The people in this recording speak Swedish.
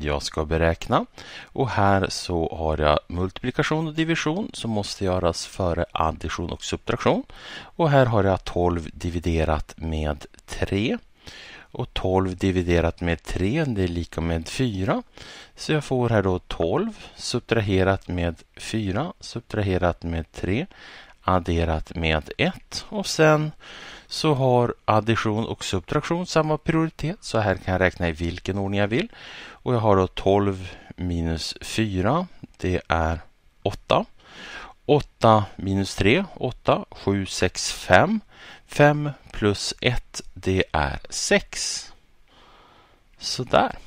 jag ska beräkna. Och här så har jag multiplikation och division som måste göras före addition och subtraktion. Och här har jag 12 dividerat med 3. Och 12 dividerat med 3 det är lika med 4. Så jag får här då 12 subtraherat med 4 subtraherat med 3 adderat med 1 och sen så har addition och subtraktion samma prioritet. Så här kan jag räkna i vilken ordning jag vill. Och jag har då 12 minus 4, det är 8. 8 minus 3, 8. 7, 6, 5. 5 plus 1, det är 6. Sådär.